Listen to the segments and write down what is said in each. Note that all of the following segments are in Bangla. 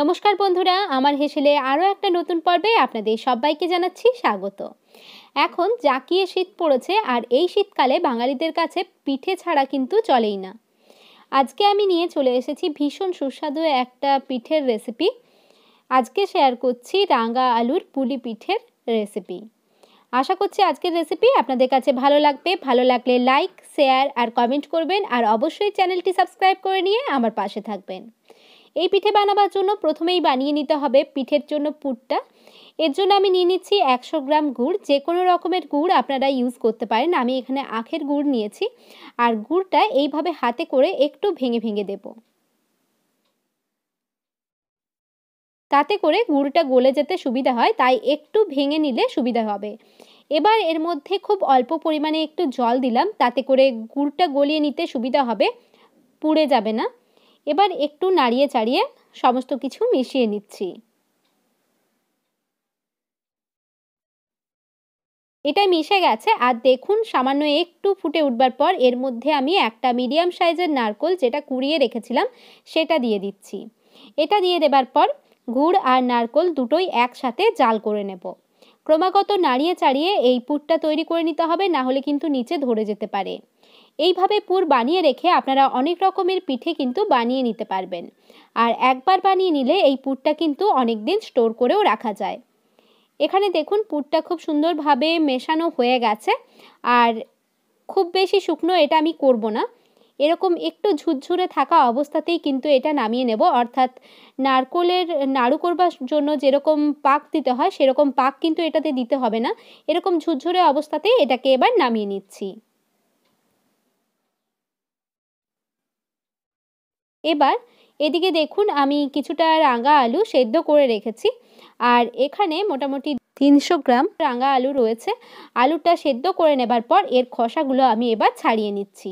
নমস্কার বন্ধুরা আমার হেসেলে আরও একটা নতুন পর্বে আপনাদের সবাইকে জানাচ্ছি স্বাগত এখন জাকিয়ে শীত পড়েছে আর এই শীতকালে বাঙালিদের কাছে পিঠে ছাড়া কিন্তু চলেই না আজকে আমি নিয়ে চলে এসেছি ভীষণ সুস্বাদু একটা পিঠের রেসিপি আজকে শেয়ার করছি রাঙা আলুর পুলি পিঠের রেসিপি আশা করছি আজকের রেসিপি আপনাদের কাছে ভালো লাগবে ভালো লাগলে লাইক শেয়ার আর কমেন্ট করবেন আর অবশ্যই চ্যানেলটি সাবস্ক্রাইব করে নিয়ে আমার পাশে থাকবেন এই পিঠে বানাবার জন্য প্রথমেই বানিয়ে নিতে হবে পিঠের জন্য পুরটা এর জন্য আমি নিয়ে নিচ্ছি একশো গ্রাম গুড় যে কোনো রকমের গুড় আপনারা ইউজ করতে পারেন আমি এখানে আখের গুড় নিয়েছি আর গুড়টা এইভাবে হাতে করে একটু ভেঙে ভেঙে দেব তাতে করে গুড়টা গলে যেতে সুবিধা হয় তাই একটু ভেঙে নিলে সুবিধা হবে এবার এর মধ্যে খুব অল্প পরিমাণে একটু জল দিলাম তাতে করে গুড়টা গলিয়ে নিতে সুবিধা হবে পুড়ে যাবে না এবার একটু নাড়িয়ে চাড়িয়ে সমস্ত কিছু মিশিয়ে নিচ্ছি এটা মিশে গেছে আর দেখুন সামান্য একটু ফুটে উঠবার পর এর মধ্যে আমি একটা মিডিয়াম সাইজের নারকোল যেটা কুড়িয়ে রেখেছিলাম সেটা দিয়ে দিচ্ছি এটা দিয়ে দেবার পর গুড় আর নারকোল দুটোই একসাথে জাল করে নেব ক্রমাগত নাড়িয়ে চাড়িয়ে এই পুটটা তৈরি করে নিতে হবে না হলে কিন্তু নিচে ধরে যেতে পারে এইভাবে পুর বানিয়ে রেখে আপনারা অনেক রকমের পিঠে কিন্তু বানিয়ে নিতে পারবেন আর একবার বানিয়ে নিলে এই পুরটা কিন্তু অনেক দিন স্টোর করেও রাখা যায় এখানে দেখুন পুরটা খুব সুন্দরভাবে মেশানো হয়ে গেছে আর খুব বেশি শুকনো এটা আমি করব না এরকম একটু ঝুরঝুরে থাকা অবস্থাতেই কিন্তু এটা নামিয়ে নেব অর্থাৎ নারকোলের নাড়ু করবার জন্য যেরকম পাক দিতে হয় সেরকম পাক কিন্তু এটাতে দিতে হবে না এরকম ঝুরঝুরে অবস্থাতেই এটাকে এবার নামিয়ে নিচ্ছি এবার এদিকে দেখুন আমি কিছুটা রাঙা আলু সেদ্ধ করে রেখেছি আর এখানে মোটামুটি তিনশো গ্রাম রাঙা আলু রয়েছে আলুটা সেদ্ধ করে নেবার পর এর খসাগুলো আমি এবার ছাড়িয়ে নিচ্ছি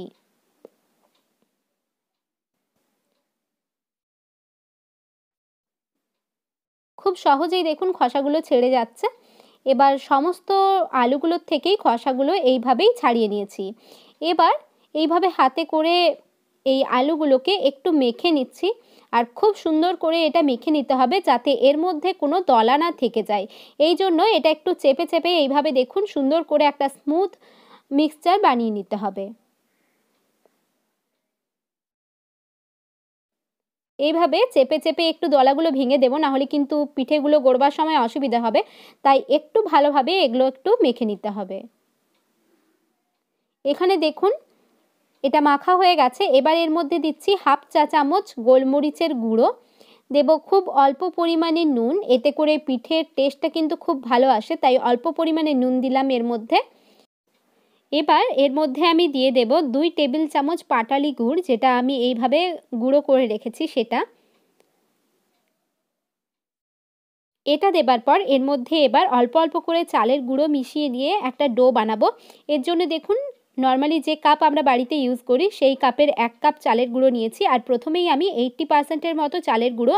খুব সহজেই দেখুন খসাগুলো ছেড়ে যাচ্ছে এবার সমস্ত আলুগুলোর থেকেই খসাগুলো এইভাবেই ছাড়িয়ে নিয়েছি এবার এইভাবে হাতে করে এই আলুগুলোকে একটু মেখে নিচ্ছি আর খুব সুন্দর করে এটা মেখে নিতে হবে যাতে এর মধ্যে কোনো দলা না থেকে যায় এই জন্য এটা একটু চেপে চেপে এইভাবে দেখুন সুন্দর করে একটা স্মুথ মিক্সচার বানিয়ে নিতে হবে এইভাবে চেপে চেপে একটু দলাগুলো ভেঙে দেবো নাহলে কিন্তু পিঠেগুলো গড়বার সময় অসুবিধা হবে তাই একটু ভালোভাবে এগুলো একটু মেখে নিতে হবে এখানে দেখুন এটা মাখা হয়ে গেছে এবার এর মধ্যে দিচ্ছি হাফ চা চামচ গোলমরিচের গুঁড়ো দেব খুব অল্প পরিমাণে নুন এতে করে পিঠের টেস্টটা কিন্তু খুব ভালো আসে তাই অল্প পরিমাণে নুন দিলাম এর মধ্যে এবার এর মধ্যে আমি দিয়ে দেব দুই টেবিল চামচ পাটালি গুড় যেটা আমি এইভাবে গুঁড়ো করে রেখেছি সেটা এটা দেবার পর এর মধ্যে এবার অল্প অল্প করে চালের গুঁড়ো মিশিয়ে দিয়ে একটা ডো বানাবো এর জন্য দেখুন নর্মালি যে কাপ আমরা বাড়িতে ইউজ করি সেই কাপের এক কাপ চালের গুঁড়ো নিয়েছি আর প্রথমেই আমি এইটটি পার্সেন্টের মতো চালের গুঁড়ো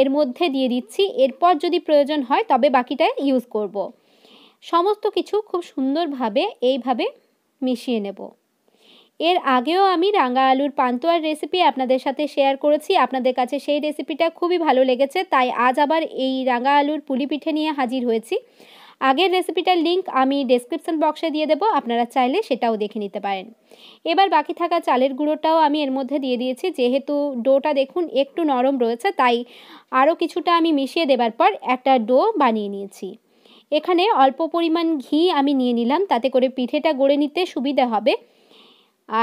এর মধ্যে দিয়ে দিচ্ছি এরপর যদি প্রয়োজন হয় তবে বাকিটা ইউজ করব। সমস্ত কিছু খুব সুন্দরভাবে এইভাবে মিশিয়ে নেব এর আগেও আমি রাঙা আলুর পান্তোয়ার রেসিপি আপনাদের সাথে শেয়ার করেছি আপনাদের কাছে সেই রেসিপিটা খুবই ভালো লেগেছে তাই আজ আবার এই রাঙা আলুর পুলি পিঠে নিয়ে হাজির হয়েছি আগের রেসিপিটার লিঙ্ক আমি ডেসক্রিপশন বক্সে দিয়ে দেবো আপনারা চাইলে সেটাও দেখে নিতে পারেন এবার বাকি থাকা চালের গুঁড়োটাও আমি এর মধ্যে দিয়ে দিয়েছি যেহেতু ডোটা দেখুন একটু নরম রয়েছে তাই আরও কিছুটা আমি মিশিয়ে দেবার পর একটা ডো বানিয়ে নিয়েছি এখানে অল্প পরিমাণ ঘি আমি নিয়ে নিলাম তাতে করে পিঠেটা গড়ে নিতে সুবিধা হবে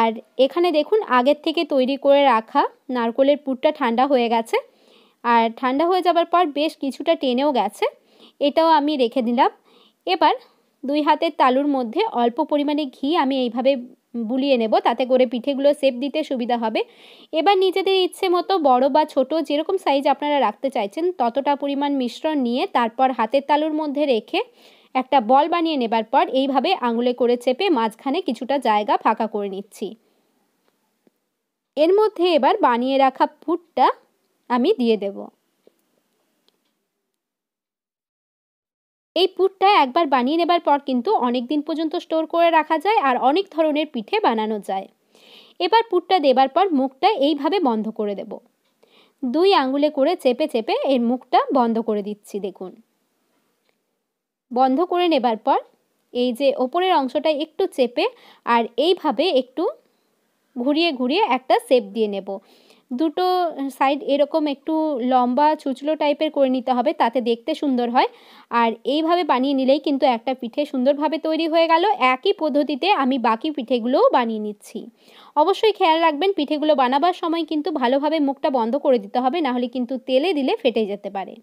আর এখানে দেখুন আগের থেকে তৈরি করে রাখা নারকোলের পুরটা ঠান্ডা হয়ে গেছে আর ঠান্ডা হয়ে যাবার পর বেশ কিছুটা টেনেও গেছে এটাও আমি রেখে দিলাম এবার দুই হাতের তালুর মধ্যে অল্প পরিমাণে ঘি আমি এইভাবে বুলিয়ে নেব তাতে করে পিঠেগুলো সেপ দিতে সুবিধা হবে এবার নিজেদের ইচ্ছে মতো বড় বা ছোট যেরকম সাইজ আপনারা রাখতে চাইছেন ততটা পরিমাণ মিশ্রণ নিয়ে তারপর হাতের তালুর মধ্যে রেখে একটা বল বানিয়ে নেবার পর এইভাবে আঙুলে করে চেপে মাঝখানে কিছুটা জায়গা ফাঁকা করে নিচ্ছি এর মধ্যে এবার বানিয়ে রাখা পুরটা আমি দিয়ে দেবো এই পুটটা একবার বানিয়ে নেবার পর কিন্তু অনেক দিন পর্যন্ত স্টোর করে রাখা যায় আর অনেক ধরনের পিঠে বানানো যায় এবার পুরটা দেবার পর মুখটা এইভাবে বন্ধ করে দেব দুই আঙুলে করে চেপে চেপে এর মুখটা বন্ধ করে দিচ্ছি দেখুন বন্ধ করে নেবার পর এই যে ওপরের অংশটা একটু চেপে আর এইভাবে একটু ঘুরিয়ে ঘুরিয়ে একটা শেপ দিয়ে নেব দুটো সাইড এরকম একটু লম্বা ছুচলো টাইপের করে নিতে হবে তাতে দেখতে সুন্দর হয় আর এইভাবে বানিয়ে নিলেই কিন্তু একটা পিঠে সুন্দরভাবে তৈরি হয়ে গেল একই পদ্ধতিতে আমি বাকি পিঠেগুলোও বানিয়ে নিচ্ছি অবশ্যই খেয়াল রাখবেন পিঠেগুলো বানাবার সময় কিন্তু ভালোভাবে মুখটা বন্ধ করে দিতে হবে নাহলে কিন্তু তেলে দিলে ফেটে যেতে পারে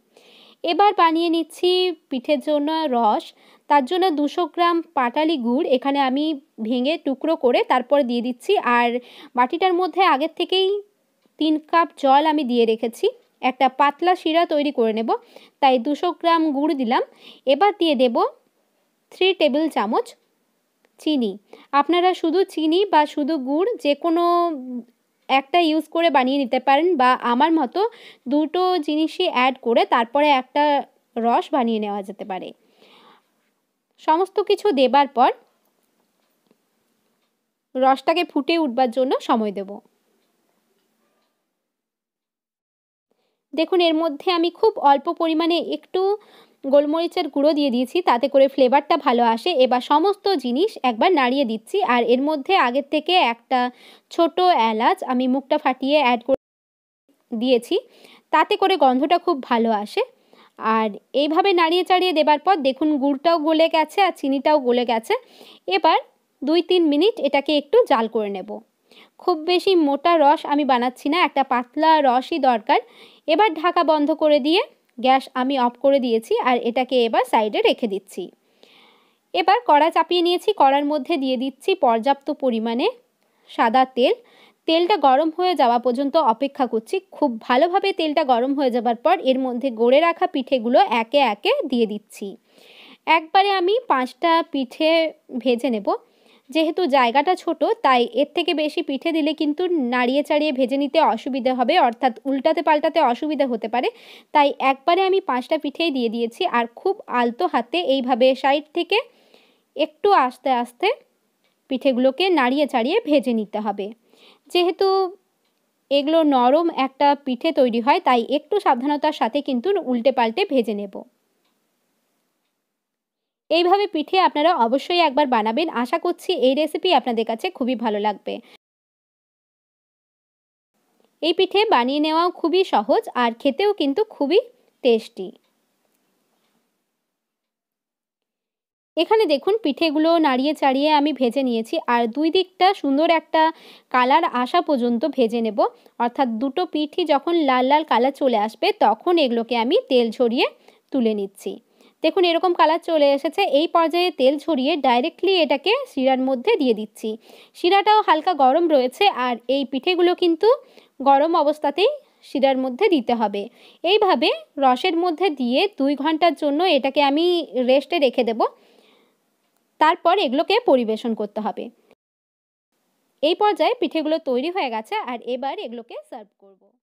এবার বানিয়ে নিচ্ছি পিঠের জন্য রস তার জন্য দুশো গ্রাম পাটালি গুড় এখানে আমি ভেঙে টুকরো করে তারপর দিয়ে দিচ্ছি আর বাটিটার মধ্যে আগের থেকেই তিন কাপ জল আমি দিয়ে রেখেছি একটা পাতলা শিরা তৈরি করে নেব তাই দুশো গ্রাম গুড় দিলাম এবার দিয়ে দেব থ্রি টেবিল চামচ চিনি আপনারা শুধু চিনি বা শুধু গুড় যে কোনো একটা ইউজ করে বানিয়ে নিতে পারেন বা আমার মতো দুটো জিনিসই অ্যাড করে তারপরে একটা রস বানিয়ে নেওয়া যেতে পারে সমস্ত কিছু দেবার পর রসটাকে ফুটে উঠবার জন্য সময় দেবো দেখুন এর মধ্যে আমি খুব অল্প পরিমাণে একটু গোলমরিচের গুঁড়ো দিয়ে দিয়েছি তাতে করে ফ্লেভারটা ভালো আসে এবার সমস্ত জিনিস একবার নাড়িয়ে দিচ্ছি আর এর মধ্যে আগের থেকে একটা ছোট এলাচ আমি মুখটা ফাটিয়ে অ্যাড করে দিয়েছি তাতে করে গন্ধটা খুব ভালো আসে আর এইভাবে নাড়িয়ে চাড়িয়ে দেবার পর দেখুন গুড়টাও গলে গেছে আর চিনিটাও গলে গেছে এবার দুই তিন মিনিট এটাকে একটু জাল করে নেবো খুব বেশি মোটা রস আমি বানাচ্ছি না একটা পাতলা রসই দরকার এবার ঢাকা বন্ধ করে দিয়ে গ্যাস আমি অফ করে দিয়েছি আর এটাকে এবার সাইডে রেখে দিচ্ছি এবার কড়া চাপিয়ে নিয়েছি কড়ার মধ্যে দিয়ে দিচ্ছি পর্যাপ্ত পরিমাণে সাদা তেল তেলটা গরম হয়ে যাওয়া পর্যন্ত অপেক্ষা করছি খুব ভালোভাবে তেলটা গরম হয়ে যাবার পর এর মধ্যে গড়ে রাখা পিঠেগুলো একে একে দিয়ে দিচ্ছি একবারে আমি পাঁচটা পিঠে ভেজে নেব যেহেতু জায়গাটা ছোট তাই এর থেকে বেশি পিঠে দিলে কিন্তু নাড়িয়ে চাড়িয়ে ভেজে নিতে অসুবিধা হবে অর্থাৎ উল্টাতে পাল্টাতে অসুবিধা হতে পারে তাই একবারে আমি পাঁচটা পিঠেই দিয়ে দিয়েছি আর খুব আলতো হাতে এইভাবে সাইড থেকে একটু আস্তে আস্তে পিঠেগুলোকে নাড়িয়ে চাড়িয়ে ভেজে নিতে হবে যেহেতু এগুলো নরম একটা পিঠে তৈরি হয় তাই একটু সাবধানতার সাথে কিন্তু উল্টে পাল্টে ভেজে নেব এইভাবে পিঠে আপনারা অবশ্যই একবার বানাবেন আশা করছি এই রেসিপি আপনাদের কাছে খুবই ভালো লাগবে এই পিঠে বানিয়ে নেওয়াও খুবই সহজ আর খেতেও কিন্তু খুবই টেস্টি এখানে দেখুন পিঠেগুলো নাড়িয়ে চাড়িয়ে আমি ভেজে নিয়েছি আর দুই দিকটা সুন্দর একটা কালার আসা পর্যন্ত ভেজে নেব অর্থাৎ দুটো পিঠি যখন লাল লাল কালার চলে আসবে তখন এগুলোকে আমি তেল ঝরিয়ে তুলে নিচ্ছি দেখুন এরকম কালার চলে এসেছে এই পর্যায়ে তেল ছড়িয়ে ডাইরেক্টলি এটাকে শিরার মধ্যে দিয়ে দিচ্ছি শিরাটাও হালকা গরম রয়েছে আর এই পিঠেগুলো কিন্তু গরম অবস্থাতেই শিরার মধ্যে দিতে হবে এইভাবে রসের মধ্যে দিয়ে দুই ঘন্টার জন্য এটাকে আমি রেস্টে রেখে দেব তারপর এগুলোকে পরিবেশন করতে হবে এই পর্যায়ে পিঠেগুলো তৈরি হয়ে গেছে আর এবার এগুলোকে সার্ভ করব